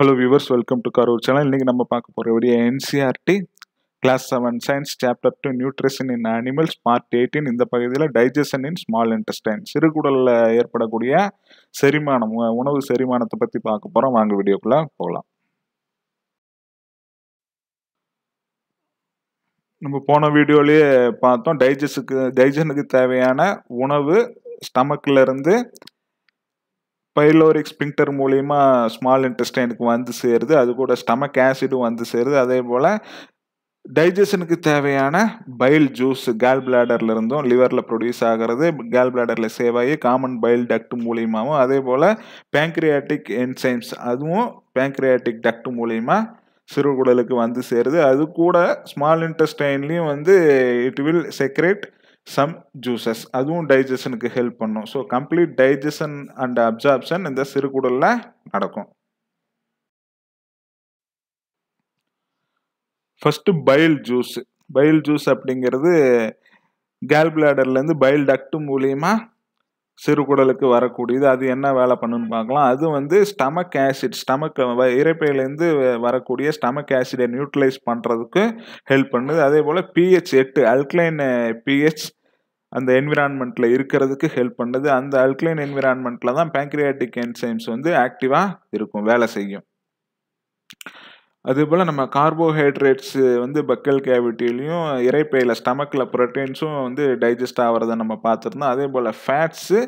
hello viewers welcome to Karur channel இன்றைக்கி நம்ம பார்க்க போகிற video NCERT class seven science chapter two nutrition in animals part eighteen இந்த பகுதியில் டைஜஷன் இன் ஸ்மால் இன்டெஸ்டைன் சிறுகுடலில் ஏற்படக்கூடிய செரிமானம் உணவு செரிமானத்தை பற்றி பார்க்க போகிறோம் வாங்க வீடியோக்குள்ளே போகலாம் நம்ம போன வீடியோலேயே பார்த்தோம் டைஜஸ்டுக்கு டைஜனுக்கு தேவையான உணவு ஸ்டமக்கில் இருந்து பைலோரிக் ஸ்பிங்டர் மூலிமா ஸ்மால் இன்டெஸ்டைனுக்கு வந்து சேருது அது கூட ஸ்டமக் ஆசிடும் வந்து சேருது அதே போல் டைஜஷனுக்கு தேவையான பைல் ஜூஸ் கேல் பிளாடரில் இருந்தும் லிவரில் ப்ரொடியூஸ் ஆகிறது கேல் பிளாடரில் சேவ் ஆகி காமன் பைல் டக்ட் மூலியமாகவும் அதே போல் பேங்க்ரியாட்டிக் என்சைம்ஸ் அதுவும் பேங்க்ரியாட்டிக் டக்ட் சிறு சிறுகுடலுக்கு வந்து சேருது அது கூட ஸ்மால் இன்டெஸ்டைன்லேயும் வந்து it will secrete some juices அதுவும் டைஜஷனுக்கு ஹெல்ப் பண்ணும் so complete digestion and absorption இந்த சிறுகுடலில் நடக்கும் first bile juice bile juice அப்படிங்கிறது கேல் பிளாடர்லேருந்து பைல் டக்டு மூலியமாக சிறுகுடலுக்கு வரக்கூடியது அது என்ன வேலை பண்ணுன்னு பார்க்கலாம் அது வந்து ஸ்டமக் ஆசிட் ஸ்டமக் இறைப்பையிலேருந்து வரக்கூடிய ஸ்டமக் ஆசிடை நியூட்ரலைஸ் பண்ணுறதுக்கு ஹெல்ப் பண்ணுது அதே போல் பிஹெச் எட்டு அல்க்ளைன் பிஹெச் அந்த என்விரான்மெண்ட்டில் இருக்கிறதுக்கு ஹெல்ப் பண்ணுது அந்த அல்க்ளைன் என்விரான்மெண்ட்டில் தான் பேங்க்ரியாட்டிக் என்சைம்ஸ் வந்து ஆக்டிவாக இருக்கும் வேலை செய்யும் அதேபோல் நம்ம கார்போஹைட்ரேட்ஸு வந்து பக்கல் கேவிட்டிலையும் இறைப்பையில் ஸ்டமக்கில் ப்ரோட்டீன்ஸும் வந்து டைஜஸ்ட் ஆகிறத நம்ம பார்த்துருந்தோம் அதே போல் ஃபேட்ஸு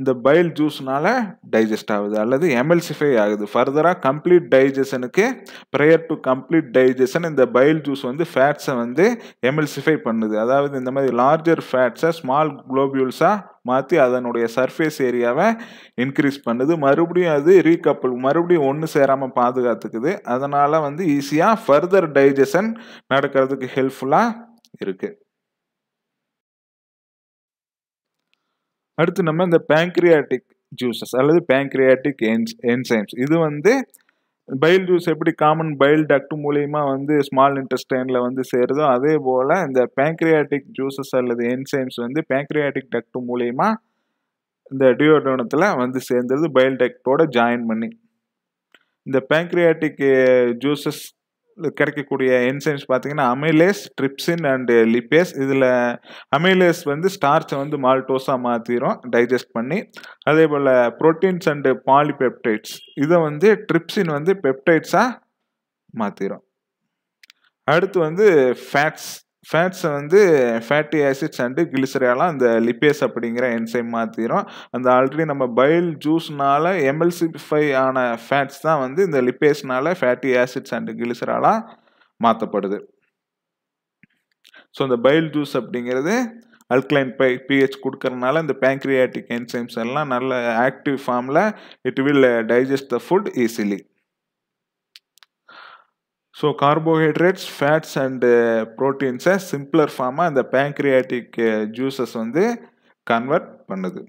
இந்த பைல் ஜூஸ்னால டைஜஸ்ட் ஆகுது அல்லது எமல்சிஃபை ஆகுது ஃபர்தராக கம்ப்ளீட் டைஜஷனுக்கு ப்ரேயர் டு கம்ப்ளீட் டைஜஷன் இந்த பைல் ஜூஸ் வந்து ஃபேட்ஸை வந்து எமல்சிஃபை பண்ணுது அதாவது இந்த மாதிரி லார்ஜர் ஃபேட்ஸை ஸ்மால் குளோபியூல்ஸாக மாற்றி அதனுடைய சர்ஃபேஸ் ஏரியாவை இன்க்ரீஸ் பண்ணுது மறுபடியும் அது ரீகப்பிள் மறுபடியும் ஒன்று சேராமல் பாதுகாத்துக்குது அதனால் வந்து ஈஸியாக ஃபர்தர் டைஜஷன் நடக்கிறதுக்கு ஹெல்ப்ஃபுல்லாக இருக்குது அடுத்து நம்ம இந்த பேங்க்ரியாட்டிக் ஜூசஸ் அல்லது பேங்க்ரியாட்டிக் என்ஸ் என்சைம்ஸ் இது வந்து பைல் ஜூஸ் எப்படி காமன் பைல் டக்ட் மூலியமாக வந்து ஸ்மால் இன்டெஸ்டைனில் வந்து சேருதோ அதே போல் இந்த பேங்க்ரியாட்டிக் ஜூசஸ் அல்லது என்சைம்ஸ் வந்து பேங்க்ரியாட்டிக் டக்ட் மூலியமாக இந்த டியோடோனத்தில் வந்து சேர்ந்துருது பைல் டக்டோட ஜாயின் பண்ணி இந்த பேங்க்ரியாட்டிக் ஜூசஸ் eh, கிடைக்கக்கூடிய என்சைம்ஸ் பார்த்தீங்கன்னா அமிலேஸ் ட்ரிப்சின் அண்டு லிப்பேஸ் இதில் அமிலேஸ் வந்து ஸ்டார்ச்சை வந்து மால்டோஸாக மாற்றிடும் டைஜஸ்ட் பண்ணி அதே போல் ப்ரோட்டீன்ஸ் அண்டு பாலிபெப்டைட்ஸ் இதை வந்து ட்ரிப்சின் வந்து பெப்டைட்ஸாக மாற்றிடும் அடுத்து வந்து ஃபேட்ஸ் ஃபேட்ஸை வந்து ஃபேட்டி ஆசிட்ஸ் அண்டு கிளிசரியாலாம் அந்த லிப்பேஸ் அப்படிங்கிற என்சைம் மாற்றிடும் அந்த ஆல்ரெடி நம்ம பைல் ஜூஸ்னால எம்எல்சிஃபை ஆன ஃபேட்ஸ் தான் வந்து இந்த லிப்பேஸ்னால ஃபேட்டி ஆசிட்ஸ் அண்டு கிளிசராலாக மாற்றப்படுது ஸோ இந்த பைல் ஜூஸ் அப்படிங்கிறது அல்கலைன் பை பிஹெச் கொடுக்கறனால இந்த பேங்க்ரியாட்டிக் என்சைம்ஸ் எல்லாம் நல்ல ஆக்டிவ் ஃபார்மில் it will digest the food easily so carbohydrates fats and ப்ரோட்டீன்ஸை சிம்பிளர் ஃபார்மாக அந்த பேங்க்ரியாட்டிக் ஜூஸஸ் வந்து கன்வெர்ட் பண்ணுது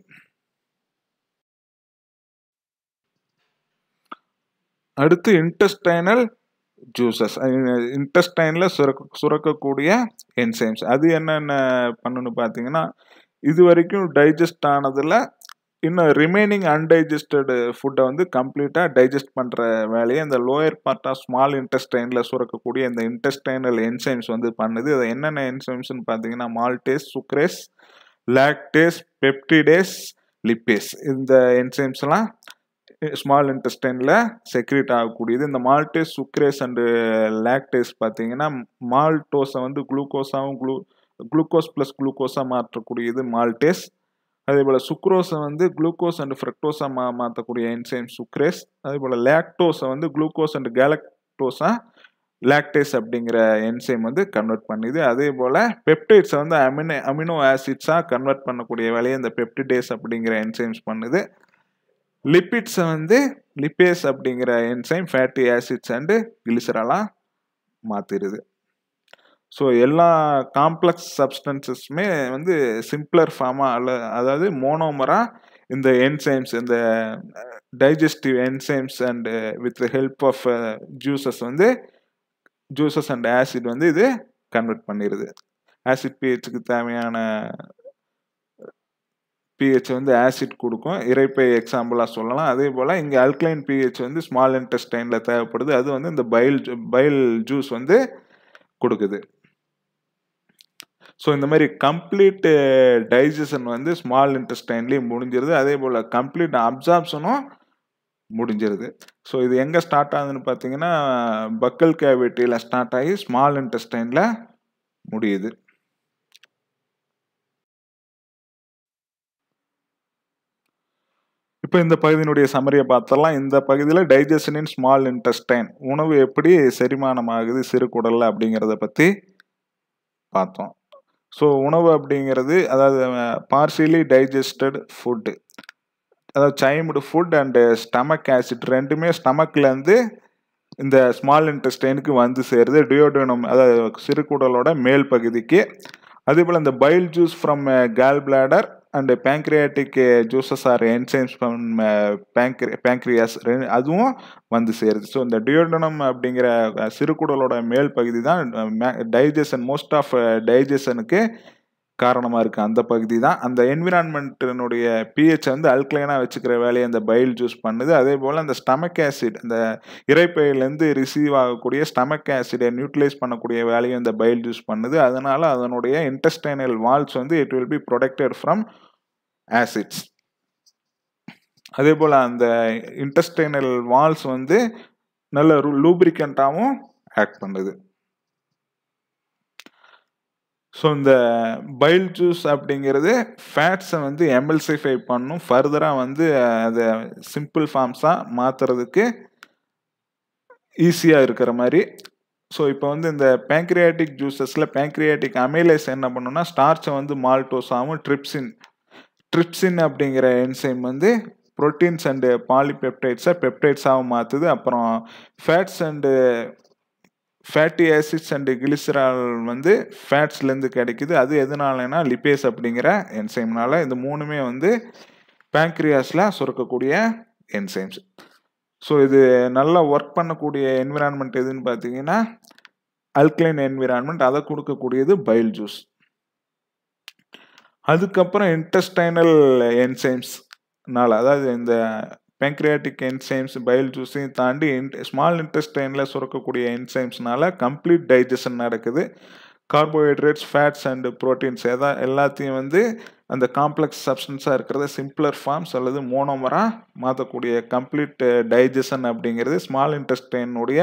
அடுத்து இன்டெஸ்டைனல் ஜூசஸ் இன்டெஸ்டைனில் சுரக்க சுரக்கக்கூடிய என்சைம்ஸ் அது என்னென்ன பண்ணுன்னு பார்த்தீங்கன்னா இது வரைக்கும் டைஜஸ்ட் ஆனதில் இன்னும் ரிமைனிங் அன்டைஜஸ்டடு ஃபுட்டை வந்து கம்ப்ளீட்டாக டைஜஸ்ட் பண்ணுற வேலையை இந்த லோயர் பார்ட் ஆஃப் ஸ்மால் இன்டெஸ்டைனில் சுரக்கக்கூடிய இந்த இன்டெஸ்டைனல் என்சைம்ஸ் வந்து பண்ணுது அது என்னென்ன என்சைம்ஸ்னு பார்த்தீங்கன்னா maltase sucrase lactase peptidase lipase இந்த என்சைம்ஸ்லாம் ஸ்மால் இன்டெஸ்டைனில் செக்ரேட் ஆகக்கூடியது இந்த மால்டேஸ் சுக்ரேஸ் அண்டு லாக்டேஸ் பார்த்தீங்கன்னா மால்டோஸை வந்து குளுக்கோஸாகவும் குளு குளுக்கோஸ் ப்ளஸ் குளுக்கோஸாக மாற்றக்கூடியது மால்டேஸ் அதே போல் சுக்ரோஸை வந்து குளுக்கோஸ் அண்ட் ஃப்ரக்டோஸாக மா மாற்றக்கூடிய என்சைம் சுக்ரேஸ் அதே போல் லேக்டோஸை வந்து குளுக்கோஸ் அண்ட் கேலக்டோஸாக லாக்டேஸ் அப்படிங்கிற என்சைம் வந்து கன்வெர்ட் பண்ணுது அதே போல் பெப்டைட்ஸை வந்து அமினோ அமினோ ஆசிட்ஸாக கன்வெர்ட் பண்ணக்கூடிய வேலையை இந்த பெப்டிடேஸ் அப்படிங்கிற என்சைம்ஸ் பண்ணுது லிப்பிட்ஸை வந்து லிப்பேஸ் அப்படிங்கிற என்சைம் ஃபேட்டி ஆசிட்ஸ் அண்டு கிளிசரலாக மாற்றிடுது ஸோ எல்லா காம்ப்ளெக்ஸ் சப்ஸ்டன்சஸுமே வந்து சிம்பிளர் ஃபார்மாக அல்ல அதாவது மோனோமராக இந்த என்சைம்ஸ் இந்த digestive enzymes and with help of juices வந்து ஜூசஸ் அண்ட் ஆசிட் வந்து இது கன்வெர்ட் பண்ணிடுது ஆசிட் பிஹெச்சுக்கு தேவையான பிஹெச் வந்து ஆசிட் கொடுக்கும் இறைப்பை எக்ஸாம்பிளாக சொல்லலாம் அதே போல் இங்கே அல்கலைன் பிஹெச் வந்து ஸ்மால் இன்டெஸ்டைனில் தேவைப்படுது அது வந்து இந்த பைல் பைல் ஜூஸ் வந்து கொடுக்குது ஸோ இந்த மாதிரி கம்ப்ளீட் டைஜஷன் uh, வந்து ஸ்மால் இன்டெஸ்டைன்லேயும் முடிஞ்சிருது அதே போல் கம்ப்ளீட் அப்சார்ப்ஷனும் முடிஞ்சிருது ஸோ இது எங்கே ஸ்டார்ட் ஆகுதுன்னு பார்த்தீங்கன்னா பக்கல் கேவிட்டியில் ஸ்டார்ட் ஆகி ஸ்மால் இன்டெஸ்டைனில் முடியுது இப்போ இந்த பகுதியினுடைய சமரியை பார்த்தலாம் இந்த பகுதியில் டைஜஷனின் ஸ்மால் இன்டெஸ்டைன் உணவு எப்படி செரிமானம் ஆகுது சிறு குடலில் அப்படிங்கிறத பற்றி பார்த்தோம் ஸோ உணவு அப்படிங்கிறது அதாவது பார்சியலி டைஜஸ்டட் ஃபுட்டு அதாவது chymed food and stomach acid ரெண்டுமே ஸ்டமக்லேருந்து இந்த ஸ்மால் இன்டெஸ்டைனுக்கு வந்து சேருது டியோடனம் அதாவது சிறுகுடலோட மேல் பகுதிக்கு அதே போல் இந்த bile juice from gall bladder and pancreatic juices or enzymes பேங்க்ரி பேங்க்ரியாஸ் அதுவும் வந்து சேருது ஸோ இந்த டியோடனம் அப்படிங்கிற சிறுகுடலோட மேல் பகுதி தான் டைஜஷன் மோஸ்ட் ஆஃப் டைஜஷனுக்கு காரணமாக இருக்குது அந்த பகுதி தான் அந்த என்விரான்மெண்ட்டினுடைய பிஹெச் வந்து அல்கலைனாக வச்சுக்கிற வேலையை அந்த பயில் ஜூஸ் பண்ணுது அதே போல் அந்த ஸ்டமக் ஆசிட் அந்த இறைப்பையிலேருந்து ரிசீவ் ஆகக்கூடிய ஸ்டமக் ஆசிடை நியூட்டிலைஸ் பண்ணக்கூடிய வேலையும் இந்த பயில் ஜூஸ் பண்ணுது அதனால் அதனுடைய இன்டெஸ்டைனல் வால்ஸ் வந்து it will be protected from acids அதே போல் அந்த இன்டெஸ்டைனல் வால்ஸ் வந்து நல்ல லூப்ரிகண்ட்டாகவும் ஆக்ட் பண்ணுது ஸோ இந்த பைல் ஜூஸ் அப்படிங்கிறது ஃபேட்ஸை வந்து எம்எல்சிஃபை பண்ணும் ஃபர்தராக வந்து அதை சிம்பிள் ஃபார்ம்ஸாக மாற்றுறதுக்கு ஈஸியாக இருக்கிற மாதிரி ஸோ இப்போ வந்து இந்த பேங்க்ரியாட்டிக் ஜூஸஸில் பேங்க்ரியாட்டிக் அமைலைஸ் என்ன பண்ணுன்னா ஸ்டார்ச்சை வந்து மால்டோஸாகவும் ட்ரிப்சின் ட்ரிப்சின் அப்படிங்கிற என்சைம் வந்து ப்ரோட்டீன்ஸ் அண்டு பாலிபெப்டைட்ஸை பெப்டைட்ஸாகவும் மாற்றுது அப்புறம் fats and fatty acids and glycerol வந்து ஃபேட்ஸ்லேருந்து கிடைக்குது அது எதனாலனா லிபேஸ் அப்படிங்கிற என்சைம்னால இந்த மூணுமே வந்து பேங்க்ரியாஸில் சுரக்கக்கூடிய என்சைம்ஸ் ஸோ இது நல்லா ஒர்க் பண்ணக்கூடிய என்விரான்மெண்ட் எதுன்னு பார்த்தீங்கன்னா அல்கலைன் என்விரான்மெண்ட் அதை கொடுக்கக்கூடியது பைல் ஜூஸ் அதுக்கப்புறம் இன்டஸ்டைனல் என்சைம்ஸ்னால் அதாவது இந்த பேங்க்ரியாட்டிக் என்சைம்ஸ் பயல் ஜூஸையும் தாண்டி ஸ்மால் இன்டெஸ்டைனில் சுரக்கக்கூடிய என்சைம்ஸ்னால கம்ப்ளீட் டைஜஷன் நடக்குது கார்போஹைட்ரேட்ஸ் ஃபேட்ஸ் அண்ட் ப்ரோட்டீன்ஸ் எதா எல்லாத்தையும் வந்து அந்த காம்ப்ளெக்ஸ் சப்ஸ்டன்ஸாக இருக்கிறத சிம்பிளர் ஃபார்ம்ஸ் அல்லது மோனோமராக மாற்றக்கூடிய கம்ப்ளீட் டைஜஷன் அப்படிங்கிறது ஸ்மால் இன்டெஸ்டைனுடைய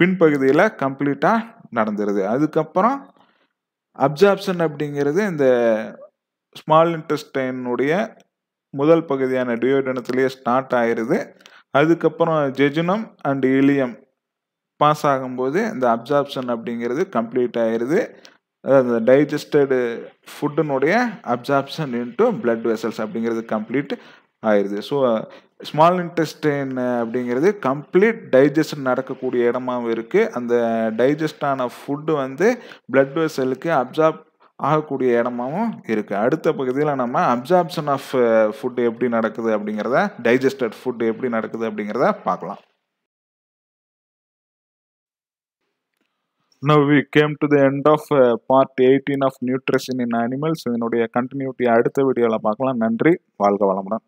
பின்பகுதியில் கம்ப்ளீட்டாக நடந்துருது அதுக்கப்புறம் அப்சாப்ஷன் அப்படிங்கிறது இந்த ஸ்மால் இன்டெஸ்டைனுடைய முதல் பகுதியான டியோடனத்திலேயே ஸ்டார்ட் ஆயிடுது அதுக்கப்புறம் ஜெஜுனம் அண்ட் இலியம் பாஸ் ஆகும்போது இந்த அப்சார்ப்ஷன் அப்படிங்கிறது கம்ப்ளீட் ஆயிடுது அதாவது டைஜஸ்டடு ஃபுட்டினுடைய அப்சார்ப்ஷன் இன்ட்டு பிளட் வெசல்ஸ் அப்படிங்கிறது கம்ப்ளீட் ஆயிடுது ஸோ ஸ்மால் இன்டெஸ்டைன் அப்படிங்கிறது கம்ப்ளீட் டைஜஸ்ட் நடக்கக்கூடிய இடமாவும் இருக்குது அந்த டைஜஸ்டான ஃபுட்டு வந்து பிளட் வெசலுக்கு அப்சார்ப் ஆகக்கூடிய இடமாவும் இருக்குது அடுத்த பகுதியில் நம்ம அப்சார்ப்ஷன் ஆஃப் ஃபுட் எப்படி நடக்குது அப்படிங்கிறத டைஜஸ்டட் ஃபுட் எப்படி நடக்குது அப்படிங்கிறத பார்க்கலாம் now we came to the end of part eighteen of nutrition in animals இதனுடைய கண்டினியூட்டி அடுத்த வீடியோவில் பார்க்கலாம் நன்றி வாழ்க வளமுடன்